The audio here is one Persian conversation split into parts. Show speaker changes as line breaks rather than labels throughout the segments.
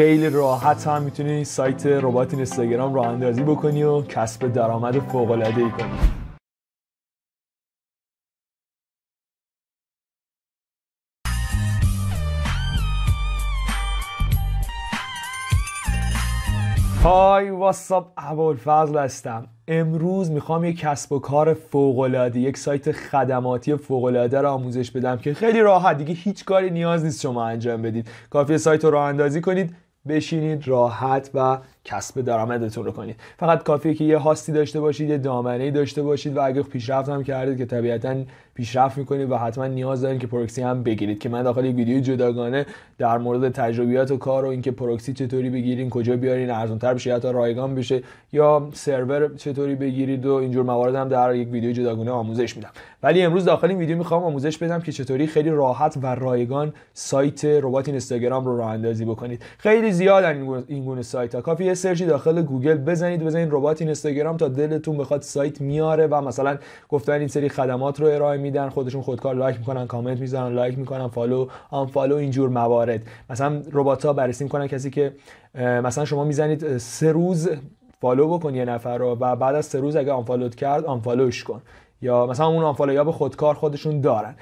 خیلی راحت هم میتونی سایت ربات اینستاگرام راه اندازی بکنی و کسب درآمد فوق العاده ای کنی های واتساپ فضل هستم امروز میخوام یک کسب و کار فوقالعاده یک سایت خدماتی فوقالعاده را آموزش بدم که خیلی راحت دیگه هیچ کاری نیاز نیست شما انجام بدید کافی سایت رو راه اندازی کنید بشینید راحت و کسب درآمدتون رو کنید فقط کافیه که یه هاستی داشته باشید یه دامنه داشته باشید و اگه پیشرفت هم کردید که طبیعتا پیشرفت میکنید و حتما نیاز دارید که پروکسی هم بگیرید که من داخل ویدیو جداگانه در مورد تجربیات و کار و اینکه پروکسی چطوری بگیرین کجا بیارین تر بشه یا رایگان بشه یا سرور چطوری بگیرید و اینجور موارد هم در یک ویدیو جداگانه آموزش میدم ولی امروز داخل این ویدیو میخوام آموزش بدم که چطوری خیلی راحت و رایگان سایت ربات اینستاگرام رو راه اندازی بکنید خیلی خیلی زیاد این گونه سایت ها کافی یه سرچی داخل گوگل بزنید بزنید ربات اینستاگرام تا دلتون بخواد سایت میاره و مثلا گفتن این سری خدمات رو ارائه میدن خودشون خودکار لایک میکنن کامنت میزنن لایک میکنن فالو آن فالو اینجور موارد مثلا ربات ها بررسی میکنن کسی که مثلا شما میزنید سه روز فالو بکن یه نفر رو و بعد از سه روز اگه آنفالوت کرد آنفالوش کن یا مثلا اون یا به خودکار خودشون دارن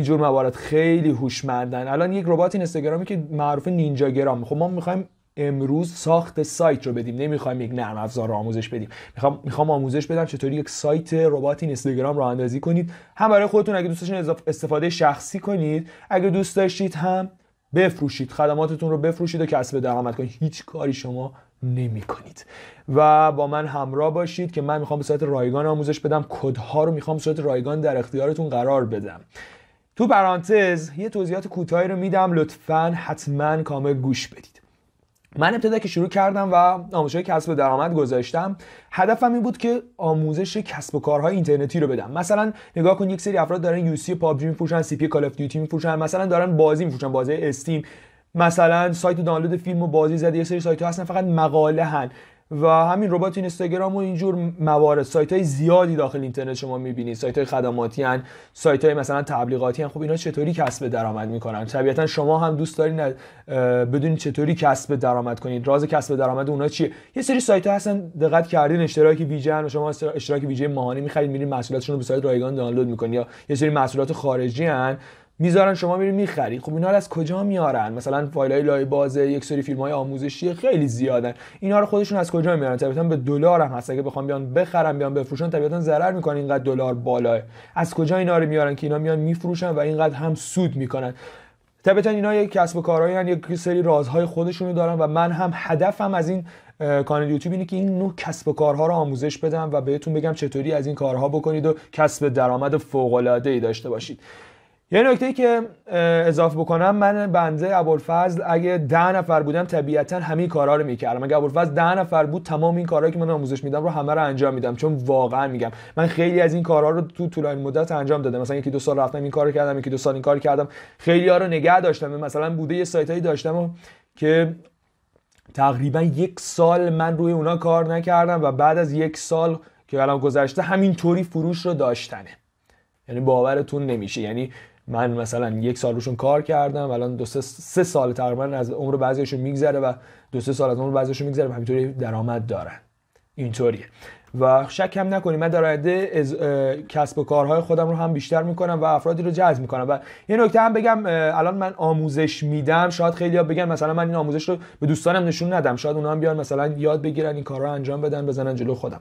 جور موارد خیلی هوشمندن الان یک ربات اینستاگرامی که معروف نینجا گرام خب ما میخوایم امروز ساخت سایت رو بدیم نمیخوایم یک نرم افزار رو آموزش بدیم میخوام میخوام آموزش بدم چطوری یک سایت ربات اینستاگرام رو اندازی کنید هم برای خودتون اگه دوست داشتین استفاده شخصی کنید اگه دوست داشتید هم بفروشید خدماتتون رو بفروشید و کسب درآمد کنید هیچ کاری شما نمی کنید و با من همراه باشید که من میخوام به صورت رایگان آموزش بدم کدها رو میخوام به صورت رایگان در اختیارتون قرار بدم تو پرانتز یه توضیحات کوتاهی رو میدم لطفا حتما کامل گوش بدید من ابتدا که شروع کردم و آموزش کسب و درآمد گذاشتم هدفم این بود که آموزش کسب و کارهای اینترنتی رو بدم مثلا نگاه کن یک سری افراد دارن یو سی پابجی میفروشن سی پی کال اف دیوتی میفروشن مثلا دارن بازی میفروشن بازی استیم مثلا سایت دانلود فیلم و بازی زده یه سری سایت ها هستن فقط مقاله هن و همین ربات اینستاگرام و اینجور موارد سایت های زیادی داخل اینترنت شما میبینید سایت های خدماتی هن سایت های مثلا تبلیغاتی هن خب اینا چطوری کسب درآمد میکنن طبیعتا شما هم دوست دارین بدونید چطوری کسب درآمد کنید راز کسب درآمد اونا چیه یه سری سایت ها هستن دقت کردین اشتراک ویژن و شما اشتراک ویژه ماهانه میخرید میرین محصولاتشون رو به سایت رایگان دانلود میکنید یا یه سری محصولات خارجی هن میذارن شما میری میخری خب اینا از کجا میارن مثلا فایل لای باز یک سری فیلم های آموزشی خیلی زیادن اینا رو خودشون از کجا میارن طبیعتا به دلار هم هست اگه بخوام بیان بخرم بیان بفروشن طبیعتا ضرر میکنن اینقدر دلار بالاه از کجا اینا رو میارن که اینا میان میفروشن و اینقدر هم سود میکنن طبیعتا اینا یک کسب و کارهایی یک سری رازهای خودشون رو دارن و من هم هدفم از این کانال یوتیوب اینه که این نوع کسب و کارها رو آموزش بدم و بهتون بگم چطوری از این کارها بکنید و کسب درآمد فوق العاده ای داشته باشید یه نکته ای که اضافه بکنم من بنده ابوالفضل اگه ده نفر بودم طبیعتا همین کارا رو میکردم اگه ابوالفضل ده نفر بود تمام این کارهایی که من آموزش میدم رو همه رو انجام میدم چون واقعا میگم من خیلی از این کارها رو تو طولانی مدت انجام دادم مثلا یکی دو سال رفتم این رو کردم یکی دو سال این کارو کردم خیلی ها رو نگه داشتم مثلا بوده یه سایتایی داشتم که تقریبا یک سال من روی اونا کار نکردم و بعد از یک سال که الان گذشته همینطوری فروش رو داشتنه یعنی باورتون نمیشه یعنی من مثلا یک سال روشون کار کردم الان دو سه, سه سال تقریبا از عمر بعضیشون میگذره و دو سه سال از عمر بعضیشون میگذره و همینطوری درآمد دارن اینطوریه و شک هم نکنید من در آینده از... کسب و کارهای خودم رو هم بیشتر میکنم و افرادی رو جذب میکنم و یه نکته هم بگم الان من آموزش میدم شاید ها بگن مثلا من این آموزش رو به دوستانم نشون ندم شاید اونا هم بیان مثلا یاد بگیرن این کار رو انجام بدن بزنن جلو خودم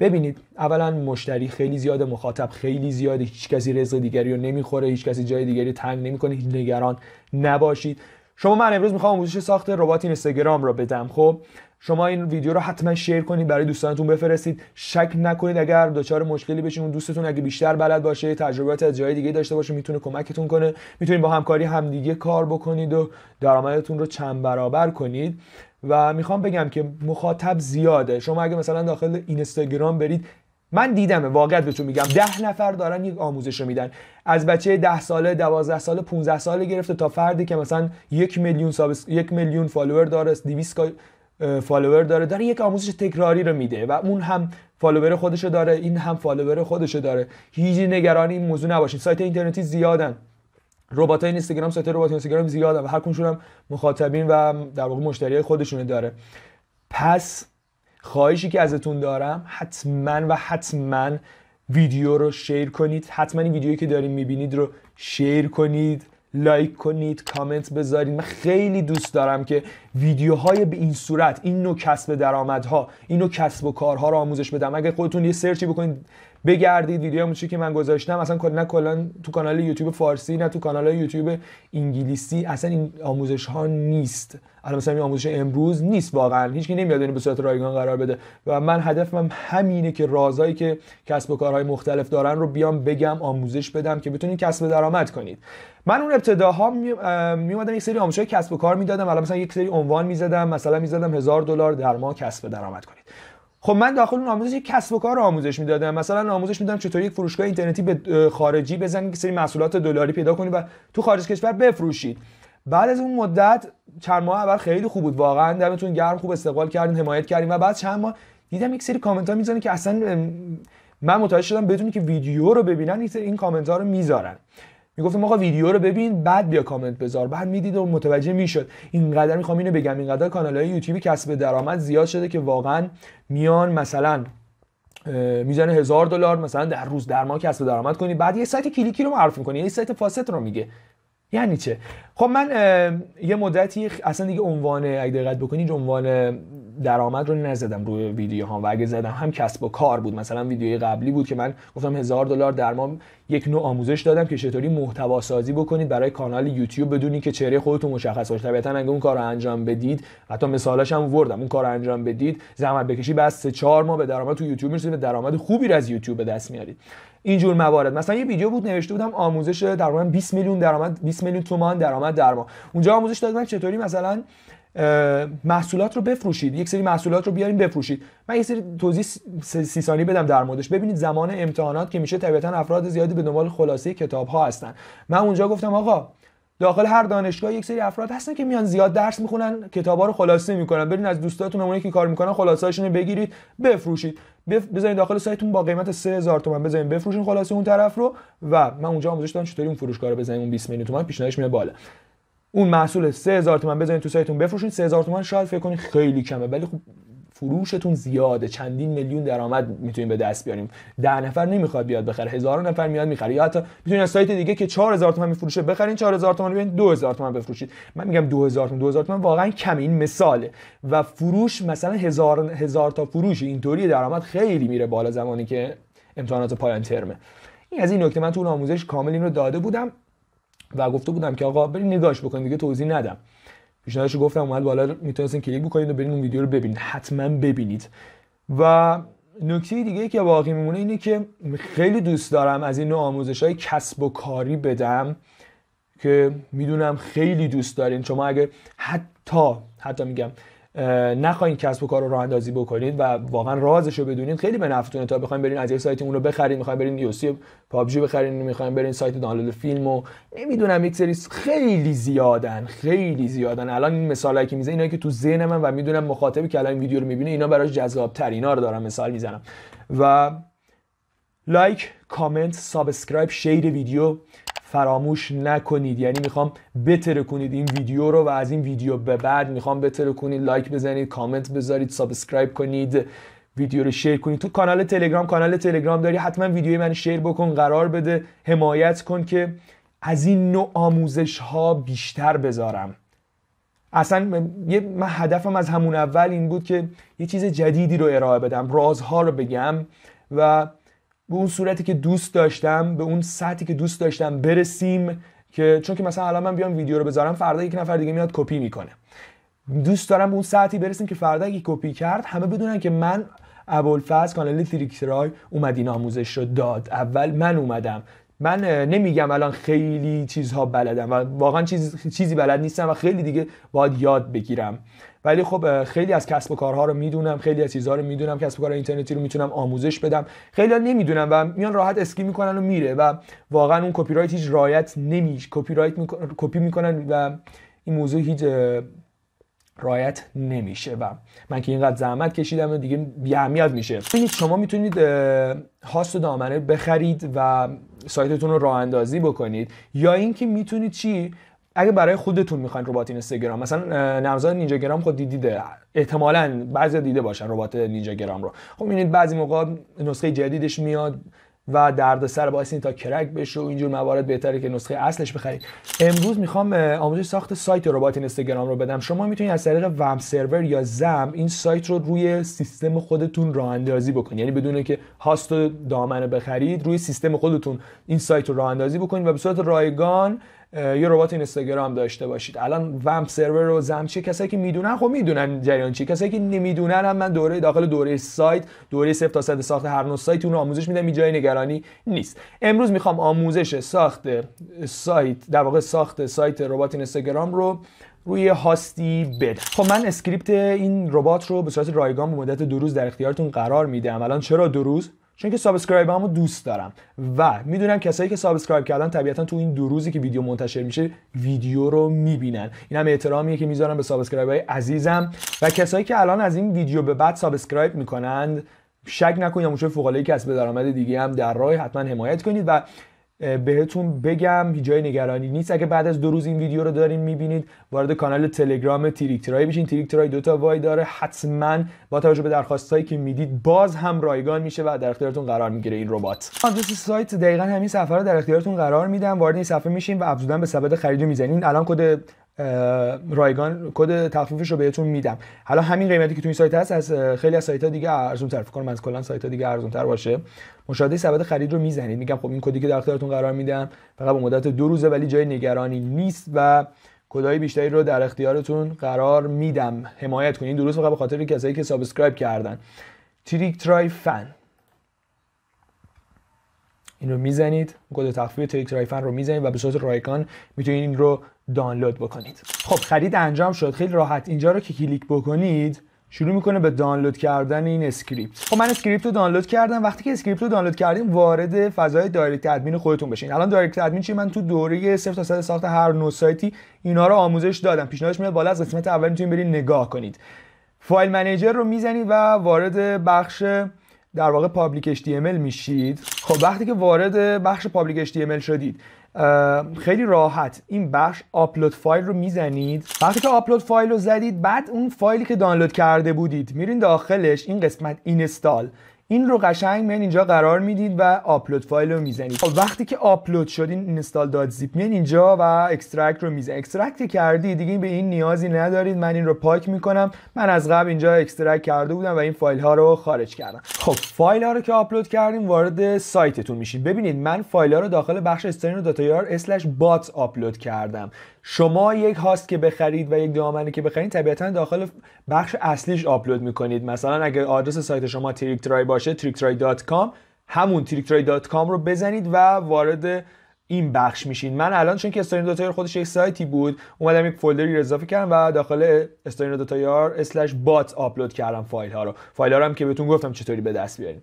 ببینید اولا مشتری خیلی زیاد مخاطب خیلی زیاده هیچ کسی رزق دیگری رو نمیخوره هیچ کسی جای دیگری تنگ نمیکنه نگران نباشید شما من امروز میخوام آموزش ساخت ربات اینستاگرام رو بدم خب شما این ویدیو رو حتما شیر کنید برای دوستانتون بفرستید شک نکنید اگر دچار مشکلی بشین اون دوستتون اگه بیشتر بلد باشه تجربیات از جای دیگه داشته باشه میتونه کمکتون کنه میتونید با همکاری همدیگه کار بکنید و درآمدتون رو چند برابر کنید و میخوام بگم که مخاطب زیاده شما اگه مثلا داخل اینستاگرام برید من دیدمه واقعا بهتون میگم ده نفر دارن یک آموزش رو میدن از بچه ده ساله دوازده ساله 15 ساله گرفته تا فردی که مثلا یک میلیون سابس... یک میلیون فالوور داره 200 فالوور داره داره یک آموزش تکراری رو میده و اون هم فالوور خودشو داره این هم فالوور خودشو داره هیچ نگرانی این موضوع نباشید سایت اینترنتی زیادن ربات های اینستاگرام سایت ربات اینستاگرام زیادن و هر هم مخاطبین و در واقع مشتری خودشونه داره پس خواهشی که ازتون دارم حتما و حتما ویدیو رو شیر کنید حتما این ویدیویی که دارین میبینید رو شیر کنید لایک کنید کامنت بذارید من خیلی دوست دارم که ویدیوهای به این صورت این نوع کسب درآمدها این نوع کسب و کارها رو آموزش بدم اگه خودتون یه سرچی بکنید بگردید ویدیو چی که من گذاشتم اصلا کلا کلا تو کانال یوتیوب فارسی نه تو کانال یوتیوب انگلیسی اصلا این آموزش ها نیست الان مثلا این آموزش امروز نیست واقعا هیچ کی نمیاد اینو به صورت رایگان قرار بده و من هدفم هم همینه که رازایی که کسب و کارهای مختلف دارن رو بیام بگم آموزش بدم که بتونید کسب درآمد کنید من اون ابتداها می اومدم یک سری آموزش کسب و کار میدادم الان مثلا یک سری عنوان میزدم مثلا میزدم هزار دلار در ماه کسب درآمد کنید خب من داخل اون آموزش یک کسب و کار آموزش میدادم مثلا آموزش میدادم چطوری یک فروشگاه اینترنتی به خارجی بزنید که سری محصولات دلاری پیدا کنید و تو خارج کشور بفروشید بعد از اون مدت چند ماه اول خیلی خوب بود واقعا دمتون گرم خوب استقبال کردین حمایت کردین و بعد چند ماه دیدم یک سری کامنت ها میزنن که اصلا من متوجه شدم بدونی که ویدیو رو ببینن این کامنت ها رو میذارن میگفتیم آقا ویدیو رو ببین بعد بیا کامنت بذار بعد میدید و متوجه میشد اینقدر میخوام اینو بگم اینقدر کانال های یوتیوبی کسب درآمد زیاد شده که واقعا میان مثلا میزنه هزار دلار مثلا در روز در ماه کسب درآمد کنی بعد یه سایت کلیکی رو معرفی میکنی یه یعنی سایت فاسد رو میگه یعنی چه خب من یه مدتی اصلا دیگه عنوان اگه دقت بکنید عنوان درآمد رو نزدم روی ویدیو ها و اگه زدم هم کسب و کار بود مثلا ویدیوی قبلی بود که من گفتم هزار دلار در ماه یک نوع آموزش دادم که چطوری محتوا سازی بکنید برای کانال یوتیوب بدونی که چهره خودتون مشخص باشه طبیعتا اگه اون کار رو انجام بدید حتی مثالش هم وردم اون کار انجام بدید زحمت بکشی بس 3 4 ماه به درآمد تو یوتیوب میرسید و درآمد خوبی از یوتیوب به دست میارید اینجور موارد مثلا یه ویدیو بود نوشته بودم آموزش در 20 میلیون درآمد 20 میلیون تومان درآمد در ما اونجا آموزش دادم چطوری مثلا محصولات رو بفروشید یک سری محصولات رو بیاریم بفروشید من یه سری توضیح سی بدم در موردش ببینید زمان امتحانات که میشه طبیعتا افراد زیادی به دنبال خلاصه کتاب ها هستن من اونجا گفتم آقا داخل هر دانشگاه یک سری افراد هستن که میان زیاد درس میخونن کتابا رو خلاصه میکنن برین از دوستاتون اونایی که کار میکنن هاشون رو بگیرید بفروشید بف... بذارید داخل سایتتون با قیمت 3000 تومان بذارید بفروشین خلاصه اون طرف رو و من اونجا آموزش دادم چطوری اون فروشگاه رو بزنیم اون 20 میلیون تومان پیشنهادش میاد بالا اون محصول 3000 تومان بزنید تو سایتتون بفروشین 3000 تومان شاید فکر کنید خیلی کمه ولی خب فروشتون زیاده چندین میلیون درآمد میتونیم به دست بیاریم ده نفر نمیخواد بیاد بخره هزار نفر میاد میخره یا حتی میتونید از سایت دیگه که 4000 تومان میفروشه بخرین 4000 تومان ببینید 2000 تومان بفروشید من میگم 2000 تومان 2000 تومان واقعا کم این مثاله و فروش مثلا هزار هزار تا فروش اینطوری درآمد خیلی میره بالا زمانی که امتحانات پایان ترمه این از این نکته من تو اون آموزش کامل این رو داده بودم و گفته بودم که آقا برید نگاهش بکنید دیگه توضیح ندم پیشنهادش گفتم اومد بالا میتونستین کلیک بکنید و برین اون ویدیو رو ببینید حتما ببینید و نکته دیگه که باقی میمونه اینه که خیلی دوست دارم از این نوع آموزش های کسب و کاری بدم که میدونم خیلی دوست دارین شما اگه حتی حتی میگم نخواین کسب و کار رو راه اندازی بکنید و واقعا رازش رو بدونید خیلی به نفعتونه تا بخواید برین از یه سایت اون رو بخرید میخواین برین یوسی پابجی بخرین میخواین برین سایت دانلود فیلم و نمیدونم یک سری خیلی زیادن خیلی زیادن الان این مثالایی که میزنه اینا که تو ذهن من و میدونم مخاطبی که الان ویدیو رو میبینه اینا براش جذاب تر رو دارم مثال میزنم و لایک کامنت سابسکرایب شیر ویدیو فراموش نکنید یعنی میخوام بتره کنید این ویدیو رو و از این ویدیو به بعد میخوام بتره کنید لایک بزنید کامنت بذارید سابسکرایب کنید ویدیو رو شیر کنید تو کانال تلگرام کانال تلگرام داری حتما ویدیوی من شیر بکن قرار بده حمایت کن که از این نوع آموزش ها بیشتر بذارم اصلا یه من هدفم از همون اول این بود که یه چیز جدیدی رو ارائه بدم رازها رو بگم و به اون صورتی که دوست داشتم به اون سطحی که دوست داشتم برسیم که چون که مثلا الان من بیام ویدیو رو بذارم فردا یک نفر دیگه میاد کپی میکنه دوست دارم به اون ساعتی برسیم که فردا اگه کپی کرد همه بدونن که من ابوالفضل کانال تریکترای اومد این آموزش رو داد اول من اومدم من نمیگم الان خیلی چیزها بلدم و واقعا چیز، چیزی بلد نیستم و خیلی دیگه باید یاد بگیرم ولی خب خیلی از کسب و کارها رو میدونم خیلی از چیزها رو میدونم کسب و کار اینترنتی رو میتونم آموزش بدم خیلی نمیدونم و میان راحت اسکی میکنن و میره و واقعا اون کپی رایت هیچ رایت نمیش کپی رایت کپی میکنن و این موضوع هیچ رایت نمیشه و من که اینقدر زحمت کشیدم و دیگه بیاهمیت میشه شما میتونید هاست دامنه بخرید و سایتتون رو راه اندازی بکنید یا اینکه میتونید چی اگه برای خودتون میخواین ربات اینستاگرام مثلا نمزاد نینجاگرام خود خب دیده احتمالا بعضی دیده باشن ربات نینجاگرام رو خب میبینید بعضی موقع نسخه جدیدش میاد و درد سر باعث این تا کرک بشه و اینجور موارد بهتره که نسخه اصلش بخرید امروز میخوام آموزش ساخت سایت ربات اینستاگرام رو بدم شما میتونید از طریق وم سرور یا زم این سایت رو روی سیستم خودتون راه اندازی بکنید یعنی بدون که هاست و دامنه بخرید روی سیستم خودتون این سایت رو راه اندازی بکنید و به صورت رایگان یه ربات اینستاگرام داشته باشید الان ومپ سرور رو زم چه کسایی که میدونن خب میدونن جریان چی کسایی که نمیدونن هم من دوره داخل دوره سایت دوره 0 تا ساخت هر نوع سایت اون آموزش میدم جای نگرانی نیست امروز میخوام آموزش ساخت سایت در واقع ساخت سایت ربات اینستاگرام رو روی هاستی بد. خب من اسکریپت این ربات رو به صورت رایگان به مدت دو روز در اختیارتون قرار میدم الان چرا دو روز چون که سابسکرایب همو دوست دارم و میدونم کسایی که سابسکرایب کردن طبیعتا تو این دو روزی که ویدیو منتشر میشه ویدیو رو میبینن اینم هم احترامیه که میذارم به سابسکرایب های عزیزم و کسایی که الان از این ویدیو به بعد سابسکرایب میکنند شک نکنید اموشای فوقالعاده کسب درآمد دیگه هم در راه حتما حمایت کنید و بهتون بگم جای نگرانی نیست اگه بعد از دو روز این ویدیو رو دارین میبینید وارد کانال تلگرام تریکترای بشین تریکترای دوتا وای داره حتما با توجه به درخواست که میدید باز هم رایگان میشه و در اختیارتون قرار میگیره این ربات آدرس سایت دقیقا همین صفحه رو در اختیارتون قرار میدم وارد این صفحه میشین و ابزودن به سبد خرید میزنین الان کد رایگان کد تخفیفش رو بهتون میدم حالا همین قیمتی که تو این سایت هست از خیلی از سایت ها دیگه ارزون تر کنم از کلا سایت ها دیگه ارزون تر باشه مشاهده سبد خرید رو میزنید میگم خب این کدی که در اختیارتون قرار میدم فقط به مدت دو روزه ولی جای نگرانی نیست و کدهای بیشتری رو در اختیارتون قرار میدم حمایت کنید درست فقط به خاطر کسایی که سابسکرایب کردن تریک ترای فن این رو میزنید کد تخفیف تریک رایفن رو میزنید و به صورت رایگان میتونید این رو دانلود بکنید خب خرید انجام شد خیلی راحت اینجا رو که کلیک بکنید شروع میکنه به دانلود کردن این اسکریپت خب من اسکریپت رو دانلود کردم وقتی که اسکریپت رو دانلود کردیم وارد فضای دایرکت ادمین خودتون بشین الان دایرکت ادمین چی من تو دوره 0 تا 100 ساخت هر نو سایتی اینا رو آموزش دادم پیشنهادش میاد بالا از قسمت اول میتونید برید نگاه کنید فایل منیجر رو میزنید و وارد بخش در واقع پابلیک HTML میشید خب وقتی که وارد بخش پابلیک HTML شدید خیلی راحت این بخش آپلود فایل رو میزنید وقتی که آپلود فایل رو زدید بعد اون فایلی که دانلود کرده بودید میرین داخلش این قسمت اینستال این رو قشنگ میان اینجا قرار میدید و آپلود فایل رو میزنید خب وقتی که آپلود شدین این اینستال زیپ میان اینجا و اکسترکت رو میزنید اکسترکت کردی دیگه به این نیازی ندارید من این رو پاک میکنم من از قبل اینجا اکسترکت کرده بودم و این فایل ها رو خارج کردم خب فایل ها رو که آپلود کردیم وارد سایتتون میشید ببینید من فایل ها رو داخل بخش استرین و داتایار اسلش بات آپلود کردم شما یک هاست که بخرید و یک دامنه که بخرید طبیعتا داخل بخش اصلیش آپلود میکنید مثلا اگر آدرس سایت شما تریک باشه همون tricktry.com رو بزنید و وارد این بخش میشین من الان چون که استارین خودش یک سایتی بود اومدم یک فولدری اضافه کردم و داخل استارین دوتایر اسلش بات آپلود کردم فایل ها رو فایل ها رو هم که بهتون گفتم چطوری به دست بیاریم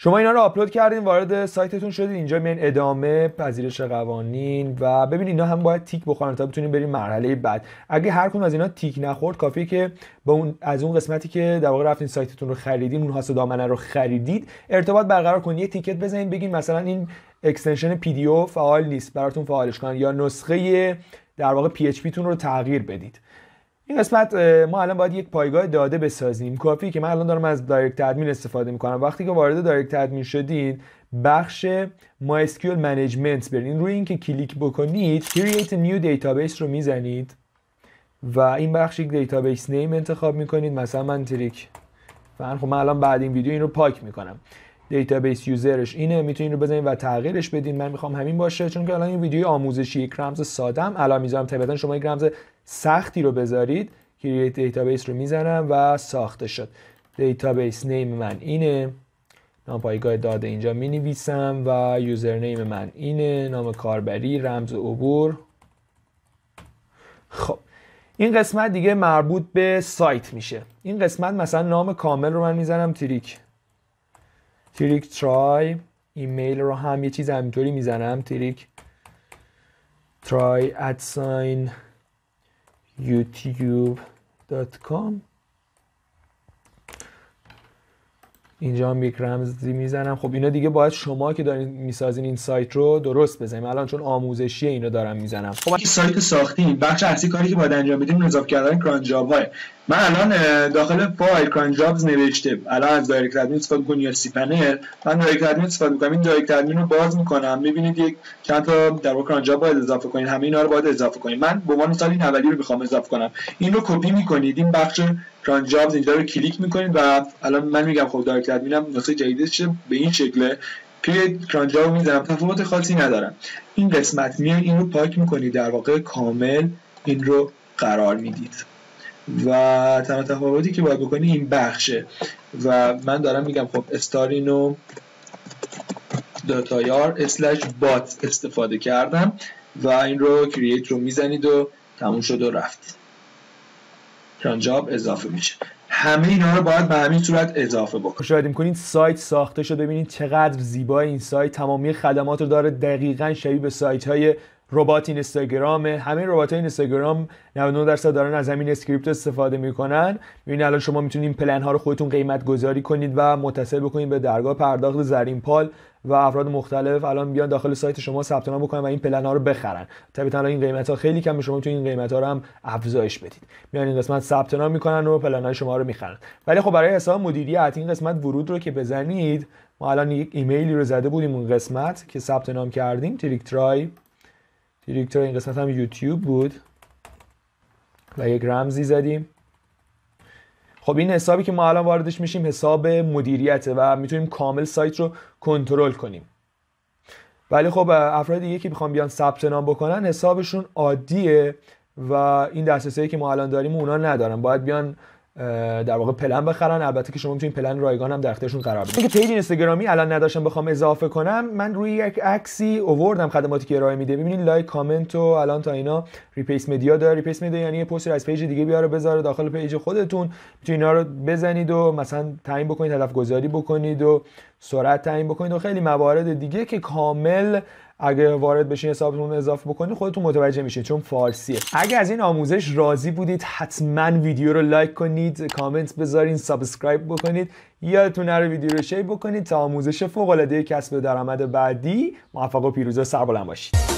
شما اینا رو آپلود کردین وارد سایتتون شدید اینجا میان ادامه پذیرش قوانین و ببینید اینا هم باید تیک بخورن تا بتونین بریم مرحله بعد اگه هر کدوم از اینا تیک نخورد کافیه که به اون از اون قسمتی که در واقع رفتین سایتتون رو خریدین اون هاست دامنه رو خریدید ارتباط برقرار کنید یه تیکت بزنین بگین مثلا این اکستنشن پی دی او فعال نیست براتون فعالش کنن یا نسخه در واقع پی اچ پی تون رو تغییر بدید این قسمت ما الان باید یک پایگاه داده بسازیم کافی که من الان دارم از دایرکت ادمین استفاده میکنم وقتی که وارد دایرکت ادمین شدین بخش MySQL Management برین روی اینکه کلیک بکنید Create a New Database رو میزنید و این بخش یک دیتابیس نیم انتخاب میکنید مثلا من تریک من خب من الان بعد این ویدیو این رو پاک میکنم دیتابیس یوزرش اینه میتونید رو بزنید و تغییرش بدین من میخوام همین باشه چون که الان این ویدیو آموزشی یک رمز ساده الان میذارم طبیعتا شما یک رمز سختی رو بذارید کرییت دیتابیس رو میزنم و ساخته شد دیتابیس نیم من اینه نام پایگاه داده اینجا می نویسم و یوزر من اینه نام کاربری رمز عبور خب این قسمت دیگه مربوط به سایت میشه این قسمت مثلا نام کامل رو من میزنم تریک تریک ترای ایمیل رو هم یه چیز همینطوری میزنم تریک ترای ادساین youtube.com اینجا هم یک رمزی میزنم خب اینا دیگه باید شما که دارین میسازین این سایت رو درست بزنیم الان چون آموزشی اینو دارم میزنم خب این سایت ساختیم بخش اصلی کاری که باید انجام بدیم اضافه کردن کران من الان داخل فایل کران جابز نوشته الان از دایرکت ادمین استفاده می‌کنم یا سی پنل من دایرکت ادمین استفاده می‌کنم این دایرکت ادمین رو باز می‌کنم می‌بینید یک چند تا در واقع کران باید اضافه کنید همه اینا رو باید اضافه کنید من به عنوان سالی این اولی رو می‌خوام اضافه کنم این رو کپی می‌کنید این بخش جان جابز اینجا رو کلیک میکنید و الان من میگم خب دارک ادمینم نسخه جدیدش به این شکله توی کران رو میزنم تفاوت خاصی ندارم این قسمت میان این رو پاک میکنید در واقع کامل این رو قرار میدید و تنها تفاوتی که باید بکنی این بخشه و من دارم میگم خب استارینو داتایار اسلش بات استفاده کردم و این رو کرییت رو میزنید و تموم شد و رفت جواب اضافه میشه همه اینا رو باید به همین صورت اضافه بکنید مشاهده کنین سایت ساخته شده ببینید چقدر زیبا این سایت تمامی خدمات رو داره دقیقا شبیه به سایت های ربات اینستاگرام همه ربات های اینستاگرام 99 درصد دارن از همین اسکریپت استفاده میکنن ببین الان شما میتونید این پلن ها رو خودتون قیمت گذاری کنید و متصل بکنید به درگاه پرداخت زرین پال و افراد مختلف الان بیان داخل سایت شما ثبت نام بکنن و این پلن ها رو بخرن طبیعتا الان این قیمت ها خیلی کم شما تو این قیمت ها رو هم افزایش بدید میان این قسمت ثبت نام میکنن و پلن های شما رو میخرن ولی خب برای حساب مدیریت این قسمت ورود رو که بزنید ما الان یک ایمیلی رو زده بودیم اون قسمت که ثبت نام کردیم تریک ترای این قسمت هم یوتیوب بود و یک رمزی زدیم خب این حسابی که ما الان واردش میشیم حساب مدیریته و میتونیم کامل سایت رو کنترل کنیم ولی خب افراد دیگه که میخوان بیان ثبت نام بکنن حسابشون عادیه و این دسترسی که ما الان داریم اونا ندارن باید بیان در واقع پلن بخرن البته که شما میتونید پلن رایگان هم در اختیارشون قرار بدید اینکه پیج اینستاگرامی الان نداشتم بخوام اضافه کنم من روی یک عکسی اووردم خدماتی که ارائه میده ببینید لایک کامنت و الان تا اینا ریپیس مدیا داره ریپیس مدیا یعنی یه پستی از پیج دیگه بیاره بذاره داخل پیج خودتون میتونید اینا رو بزنید و مثلا تعیین بکنید هدف گذاری بکنید و سرعت تعیین بکنید و خیلی موارد دیگه که کامل اگه وارد بشین حسابتون اضافه بکنید خودتون متوجه میشید چون فارسیه اگه از این آموزش راضی بودید حتما ویدیو رو لایک کنید کامنت بذارین سابسکرایب بکنید یادتون نره ویدیو رو شیر بکنید تا آموزش فوق العاده کسب درآمد بعدی موفق و پیروزه سربلند باشید